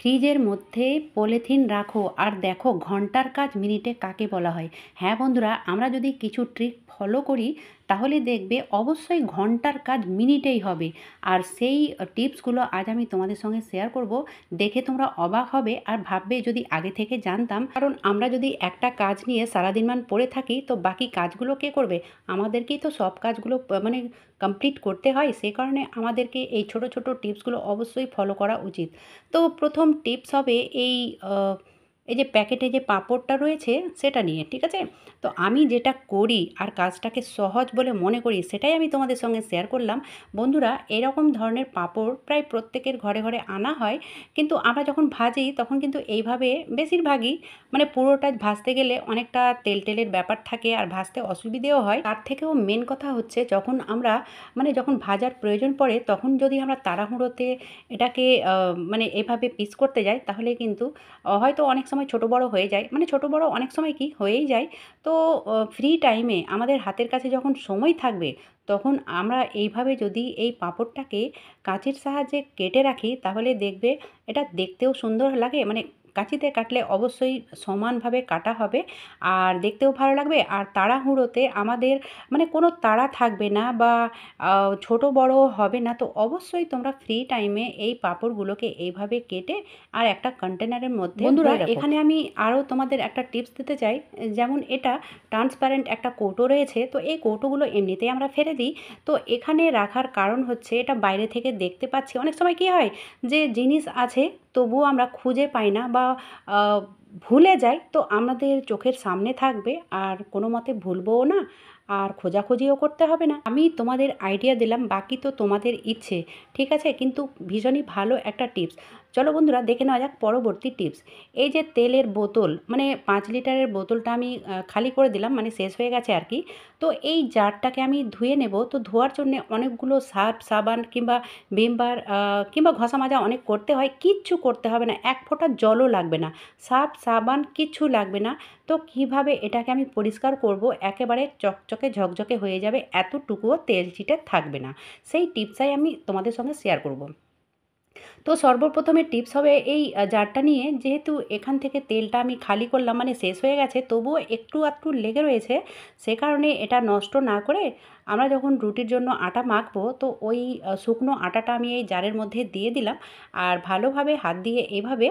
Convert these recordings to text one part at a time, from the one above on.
ফ্রিজের মধ্যে পলিথিন রাখো আর দেখো ঘন্টার কাজ মিনিটে কাকে বলা হয় হ্যাঁ বন্ধুরা আমরা যদি কিছু ট্রিক ফলো করি তাহলে দেখবে অবশ্যই ঘন্টার কাজ মিনিটেই হবে আর সেই টিপসগুলো আজ আমি তোমাদের সঙ্গে শেয়ার করব দেখে তোমরা অবাক হবে আর ভাববে যদি আগে থেকে জানতাম কারণ আমরা যদি একটা কাজ নিয়ে সারাদিন মান পড়ে থাকি তো বাকি কাজগুলো কে করবে আমাদেরকেই তো সব কাজগুলো মানে কমপ্লিট করতে হয় সে কারণে আমাদেরকে এই ছোট ছোট টিপসগুলো অবশ্যই ফলো করা উচিত তো প্রথম টিপস হবে এই এই যে প্যাকেটে যে পাঁপড়টা রয়েছে সেটা নিয়ে ঠিক আছে তো আমি যেটা করি আর কাজটাকে সহজ বলে মনে করি সেটাই আমি তোমাদের সঙ্গে শেয়ার করলাম বন্ধুরা এরকম ধরনের পাঁপড় প্রায় প্রত্যেকের ঘরে ঘরে আনা হয় কিন্তু আমরা যখন ভাজি তখন কিন্তু এইভাবে বেশিরভাগই মানে পুরোটা ভাজতে গেলে অনেকটা তেল টেলের ব্যাপার থাকে আর ভাজতে অসুবিধেও হয় তার থেকেও মেন কথা হচ্ছে যখন আমরা মানে যখন ভাজার প্রয়োজন পড়ে তখন যদি আমরা তাড়াহুড়োতে এটাকে মানে এভাবে পিস করতে যাই তাহলে কিন্তু হয়তো অনেক সময় ছোট বড় হয়ে যায় মানে ছোট বড় অনেক সময় কি হয়েই যায় তো তো ফ্রি টাইমে আমাদের হাতের কাছে যখন সময় থাকবে তখন আমরা এইভাবে যদি এই পাঁপড়টাকে কাঁচের সাহায্যে কেটে রাখি তাহলে দেখবে এটা দেখতেও সুন্দর লাগে মানে কাঁচিতে কাটলে অবশ্যই সমানভাবে কাটা হবে আর দেখতেও ভালো লাগবে আর তাড়াহুঁড়োতে আমাদের মানে কোনো তাড়া থাকবে না বা ছোট বড় হবে না তো অবশ্যই তোমরা ফ্রি টাইমে এই পাঁপড়গুলোকে এইভাবে কেটে আর একটা কন্টেনারের মধ্যে বন্ধুরা এখানে আমি আরও তোমাদের একটা টিপস দিতে চাই যেমন এটা ট্রান্সপারেন্ট একটা কৌটো রয়েছে তো এই কৌটোগুলো এমনিতেই আমরা ফেলে দিই তো এখানে রাখার কারণ হচ্ছে এটা বাইরে থেকে দেখতে পাচ্ছি অনেক সময় কি হয় যে জিনিস আছে তবুও আমরা খুঁজে পাই না বা ভুলে যাই তো আমাদের চোখের সামনে থাকবে আর কোনো মতে ভুলবও না আর খোঁজাখুঁজিও করতে হবে না আমি তোমাদের আইডিয়া দিলাম বাকি তো তোমাদের ইচ্ছে ঠিক আছে কিন্তু ভীষণই ভালো একটা টিপস চলো বন্ধুরা দেখে নেওয়া যাক পরবর্তী টিপস এই যে তেলের বোতল মানে পাঁচ লিটারের বোতলটা আমি খালি করে দিলাম মানে শেষ হয়ে গেছে আর কি তো এই জারটাকে আমি ধুয়ে নেব তো ধোয়ার জন্য অনেকগুলো সার্ফ সাবান কিংবা ভিমবার কিংবা ঘষা মাজা অনেক করতে হয় কিচ্ছু করতে হবে না এক ফোঁটা জলও লাগবে না সার্ফ সাবান কিচ্ছু লাগবে না তো কিভাবে এটাকে আমি পরিষ্কার করব একেবারে চকচকে ঝকঝকে হয়ে যাবে এতটুকুও তেল চিটে থাকবে না সেই টিপসটাই আমি তোমাদের সঙ্গে শেয়ার করব তো সর্বপ্রথমে টিপস হবে এই জারটা নিয়ে যেহেতু এখান থেকে তেলটা আমি খালি করলাম মানে শেষ হয়ে গেছে তবুও একটু একটু লেগে রয়েছে সে কারণে এটা নষ্ট না করে আমরা যখন রুটির জন্য আটা মাখবো তো ওই শুকনো আটাটা আমি এই জারের মধ্যে দিয়ে দিলাম আর ভালোভাবে হাত দিয়ে এভাবে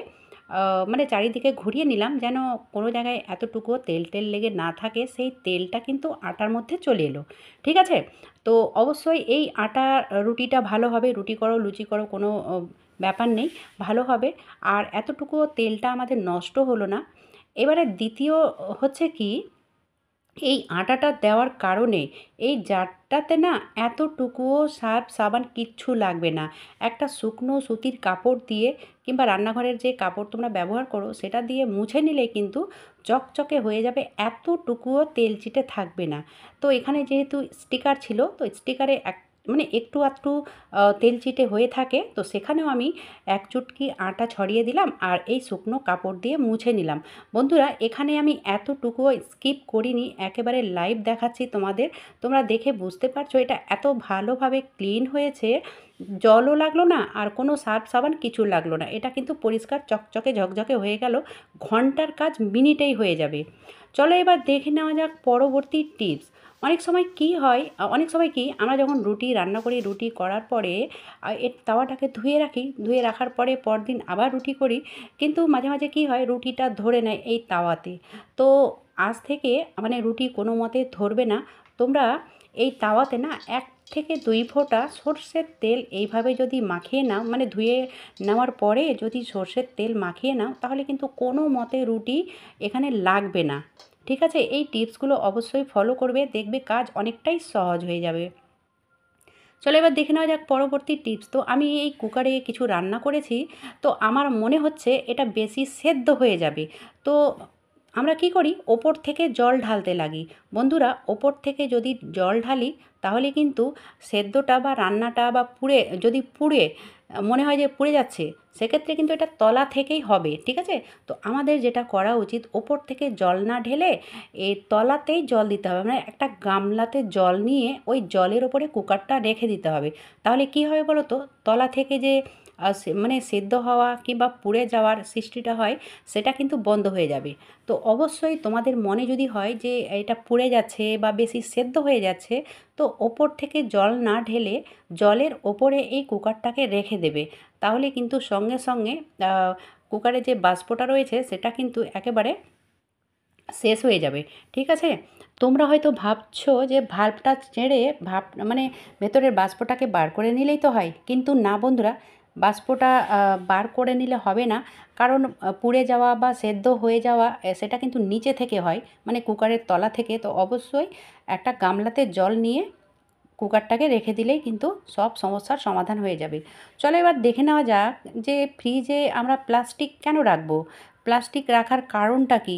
মানে চারিদিকে ঘুরিয়ে নিলাম যেন কোনো জায়গায় এতটুকু তেল টেল লেগে না থাকে সেই তেলটা কিন্তু আটার মধ্যে চলে এলো ঠিক আছে তো অবশ্যই এই আটা রুটিটা ভালো হবে রুটি করো লুচি করো কোনো ব্যাপার নেই ভালো হবে আর এতটুকু তেলটা আমাদের নষ্ট হলো না এবারে দ্বিতীয় হচ্ছে কি এই আটাটা দেওয়ার কারণে এই জারটাতে না এতটুকুও সার্ফ সাবান কিচ্ছু লাগবে না একটা শুকনো সুতির কাপড় দিয়ে কিংবা রান্নাঘরের যে কাপড় তোমরা ব্যবহার করো সেটা দিয়ে মুছে নিলে কিন্তু চকচকে হয়ে যাবে এতটুকুও তেল চিটে থাকবে না তো এখানে যেহেতু স্টিকার ছিল তো স্টিকারে এক মানে একটু আধটু তেল চিটে হয়ে থাকে তো সেখানেও আমি এক চুটকি আটা ছড়িয়ে দিলাম আর এই শুকনো কাপড় দিয়ে মুছে নিলাম বন্ধুরা এখানে আমি এতটুকু স্কিপ করিনি একেবারে লাইভ দেখাচ্ছি তোমাদের তোমরা দেখে বুঝতে পারছো এটা এত ভালোভাবে ক্লিন হয়েছে জলও লাগলো না আর কোনো সার্ফ সাবান কিছু লাগলো না এটা কিন্তু পরিষ্কার চকচকে ঝকঝকে হয়ে গেল ঘন্টার কাজ মিনিটেই হয়ে যাবে চলো এবার দেখে নেওয়া যাক পরবর্তী টিপস অনেক সময় কি হয় অনেক সময় কি আমরা যখন রুটি রান্না করি রুটি করার পরে এর তাওয়াটাকে ধুয়ে রাখি ধুয়ে রাখার পরে পরদিন আবার রুটি করি কিন্তু মাঝে মাঝে কি হয় রুটিটা ধরে নেয় এই তাওয়াতে তো আজ থেকে মানে রুটি কোনো মতে ধরবে না তোমরা এই তাওয়াতে না এক থেকে দুই ফোঁটা সর্ষের তেল এইভাবে যদি মাখিয়ে নাও মানে ধুয়ে নেওয়ার পরে যদি সর্ষের তেল মাখিয়ে নাও তাহলে কিন্তু কোনো মতে রুটি এখানে লাগবে না ঠিক আছে এই টিপসগুলো অবশ্যই ফলো করবে দেখবে কাজ অনেকটাই সহজ হয়ে যাবে চলো এবার দেখে নেওয়া যাক পরবর্তী টিপস তো আমি এই কুকারে কিছু রান্না করেছি তো আমার মনে হচ্ছে এটা বেশি সেদ্ধ হয়ে যাবে তো আমরা কি করি ওপর থেকে জল ঢালতে লাগি বন্ধুরা ওপর থেকে যদি জল ঢালি তাহলে কিন্তু সেদ্ধটা বা রান্নাটা বা পুড়ে যদি পুড়ে মনে হয় যে পড়ে যাচ্ছে সেক্ষেত্রে কিন্তু এটা তলা থেকেই হবে ঠিক আছে তো আমাদের যেটা করা উচিত ওপর থেকে জল না ঢেলে এই তলাতেই জল দিতে হবে মানে একটা গামলাতে জল নিয়ে ওই জলের ওপরে কুকারটা রেখে দিতে হবে তাহলে কি হবে বলো তো তলা থেকে যে মানে সেদ্ধ হওয়া কিংবা পুড়ে যাওয়ার সৃষ্টিটা হয় সেটা কিন্তু বন্ধ হয়ে যাবে তো অবশ্যই তোমাদের মনে যদি হয় যে এটা পুড়ে যাচ্ছে বা বেশি সেদ্ধ হয়ে যাচ্ছে তো ওপর থেকে জল না ঢেলে জলের ওপরে এই কুকারটাকে রেখে দেবে তাহলে কিন্তু সঙ্গে সঙ্গে কুকারে যে বাষ্পটা রয়েছে সেটা কিন্তু একেবারে শেষ হয়ে যাবে ঠিক আছে তোমরা হয়তো ভাবছো যে ভাল্বটা ছেড়ে ভাব মানে ভেতরের বাষ্পটাকে বার করে নিলেই তো হয় কিন্তু না বন্ধুরা বাষ্পটা বার করে নিলে হবে না কারণ পুড়ে যাওয়া বা সেদ্ধ হয়ে যাওয়া সেটা কিন্তু নিচে থেকে হয় মানে কুকারের তলা থেকে তো অবশ্যই একটা গামলাতে জল নিয়ে কুকারটাকে রেখে দিলেই কিন্তু সব সমস্যার সমাধান হয়ে যাবে চলো এবার দেখে নেওয়া যাক যে ফ্রিজে আমরা প্লাস্টিক কেন রাখবো প্লাস্টিক রাখার কারণটা কী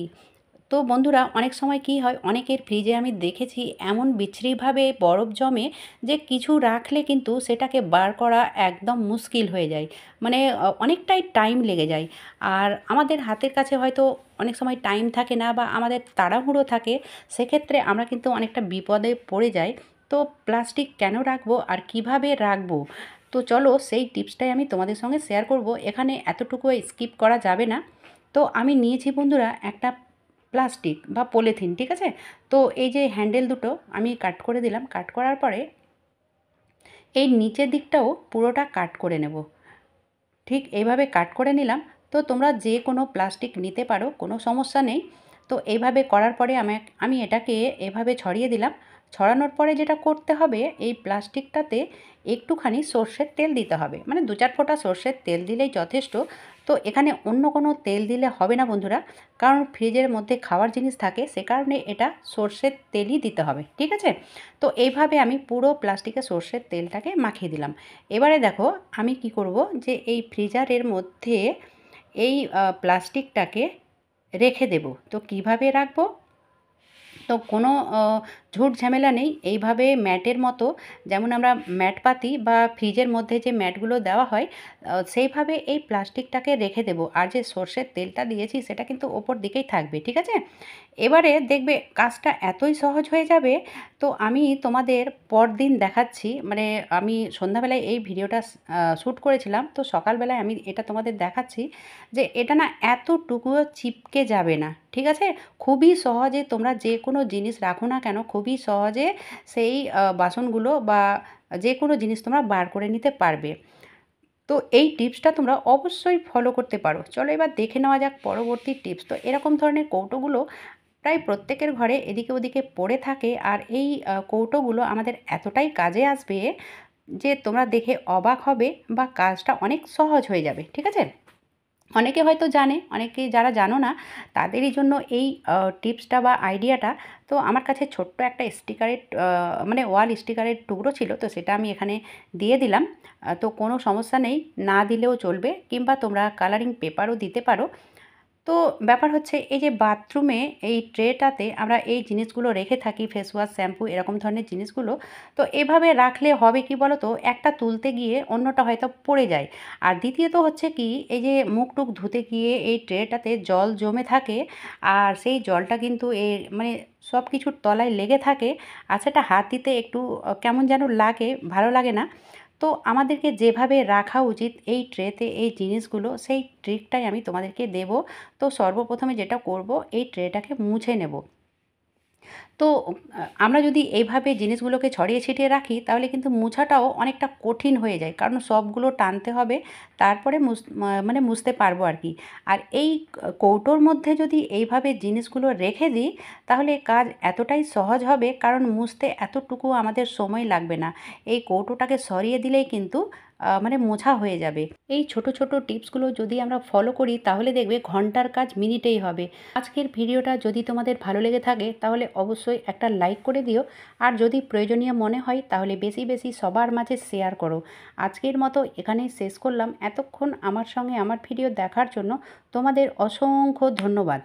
তো বন্ধুরা অনেক সময় কি হয় অনেকের ফ্রিজে আমি দেখেছি এমন বিচ্ছিরিভাবে বরফ জমে যে কিছু রাখলে কিন্তু সেটাকে বার করা একদম মুশকিল হয়ে যায় মানে অনেকটাই টাইম লেগে যায় আর আমাদের হাতের কাছে হয়তো অনেক সময় টাইম থাকে না বা আমাদের তাড়াহুড়ো থাকে সেক্ষেত্রে আমরা কিন্তু অনেকটা বিপদে পড়ে যাই তো প্লাস্টিক কেন রাখবো আর কিভাবে রাখবো তো চলো সেই টিপসটাই আমি তোমাদের সঙ্গে শেয়ার করব এখানে এতটুকু স্কিপ করা যাবে না তো আমি নিয়েছি বন্ধুরা একটা প্লাস্টিক বা পলিথিন ঠিক আছে তো এই যে হ্যান্ডেল দুটো আমি কাট করে দিলাম কাট করার পরে এই নিচের দিকটাও পুরোটা কাট করে নেব ঠিক এইভাবে কাট করে নিলাম তো তোমরা যে কোনো প্লাস্টিক নিতে পারো কোনো সমস্যা নেই তো এইভাবে করার পরে আমি আমি এটাকে এভাবে ছড়িয়ে দিলাম ছড়ানোর পরে যেটা করতে হবে এই প্লাস্টিকটাতে একটুখানি সর্ষের তেল দিতে হবে মানে দু চার ফোঁটা সর্ষের তেল দিলেই যথেষ্ট তো এখানে অন্য কোনো তেল দিলে হবে না বন্ধুরা কারণ ফ্রিজের মধ্যে খাওয়ার জিনিস থাকে সে কারণে এটা সর্ষের তেলই দিতে হবে ঠিক আছে তো এইভাবে আমি পুরো প্লাস্টিকে সর্ষের তেলটাকে মাখিয়ে দিলাম এবারে দেখো আমি কি করব যে এই ফ্রিজারের মধ্যে এই প্লাস্টিকটাকে রেখে দেব তো কিভাবে রাখবো তো কোনো ঝুট ঝামেলা নেই এইভাবে ম্যাটের মতো যেমন আমরা ম্যাট পাতি বা ফ্রিজের মধ্যে যে ম্যাটগুলো দেওয়া হয় সেইভাবে এই প্লাস্টিকটাকে রেখে দেব আর যে সর্ষের তেলটা দিয়েছি সেটা কিন্তু ওপর দিকেই থাকবে ঠিক আছে এবারে দেখবে কাজটা এতই সহজ হয়ে যাবে তো আমি তোমাদের পরদিন দেখাচ্ছি মানে আমি সন্ধ্যাবেলায় এই ভিডিওটা শ্যুট করেছিলাম তো সকালবেলায় আমি এটা তোমাদের দেখাচ্ছি যে এটা না এতটুকুও চিপকে যাবে না ঠিক আছে খুবই সহজে তোমরা যে কোনো কোনো জিনিস রাখো না কেন খুবই সহজে সেই বাসনগুলো বা যে কোনো জিনিস তোমরা বার করে নিতে পারবে তো এই টিপসটা তোমরা অবশ্যই ফলো করতে পারো চলো এবার দেখে নেওয়া যাক পরবর্তী টিপস তো এরকম ধরনের কৌটোগুলো প্রায় প্রত্যেকের ঘরে এদিকে ওদিকে পড়ে থাকে আর এই কৌটোগুলো আমাদের এতটাই কাজে আসবে যে তোমরা দেখে অবাক হবে বা কাজটা অনেক সহজ হয়ে যাবে ঠিক আছে অনেকে হয়তো জানে অনেকে যারা জানো না তাদেরই জন্য এই টিপসটা বা আইডিয়াটা তো আমার কাছে ছোট্ট একটা স্টিকারের মানে ওয়াল স্টিকারের টুকরো ছিল তো সেটা আমি এখানে দিয়ে দিলাম তো কোনো সমস্যা নেই না দিলেও চলবে কিংবা তোমরা কালারিং পেপারও দিতে পারো তো ব্যাপার হচ্ছে এই যে বাথরুমে এই ট্রেটাতে আমরা এই জিনিসগুলো রেখে থাকি ফেসওয়াশ শ্যাম্পু এরকম ধরনের জিনিসগুলো তো এভাবে রাখলে হবে কি বলো তো একটা তুলতে গিয়ে অন্যটা হয়তো পড়ে যায় আর দ্বিতীয়ত হচ্ছে কি এই যে মুখ টুক ধুতে গিয়ে এই ট্রেটাতে জল জমে থাকে আর সেই জলটা কিন্তু এই মানে সব কিছুর তলায় লেগে থাকে আর সেটা হাত দিতে একটু কেমন যেন লাগে ভালো লাগে না তো আমাদেরকে যেভাবে রাখা উচিত এই ট্রেতে এই জিনিসগুলো সেই ট্রিকটাই আমি তোমাদেরকে দেব তো সর্বপ্রথমে যেটা করব এই ট্রেটাকে মুছে নেব তো আমরা যদি এইভাবে জিনিসগুলোকে ছড়িয়ে ছিটিয়ে রাখি তাহলে কিন্তু মুছাটাও অনেকটা কঠিন হয়ে যায় কারণ সবগুলো টানতে হবে তারপরে মানে মুছতে পারবো আর কি আর এই কৌটোর মধ্যে যদি এইভাবে জিনিসগুলো রেখে দিই তাহলে কাজ এতটাই সহজ হবে কারণ মুছতে এতটুকু আমাদের সময় লাগবে না এই কৌটোটাকে সরিয়ে দিলেই কিন্তু মানে মোছা হয়ে যাবে এই ছোট ছোট টিপসগুলো যদি আমরা ফলো করি তাহলে দেখবে ঘন্টার কাজ মিনিটেই হবে আজকের ভিডিওটা যদি তোমাদের ভালো লেগে থাকে তাহলে অবশ্যই একটা লাইক করে দিও আর যদি প্রয়োজনীয় মনে হয় তাহলে বেশি বেশি সবার মাঝে শেয়ার করো আজকের মতো এখানেই শেষ করলাম এতক্ষণ আমার সঙ্গে আমার ভিডিও দেখার জন্য তোমাদের অসংখ্য ধন্যবাদ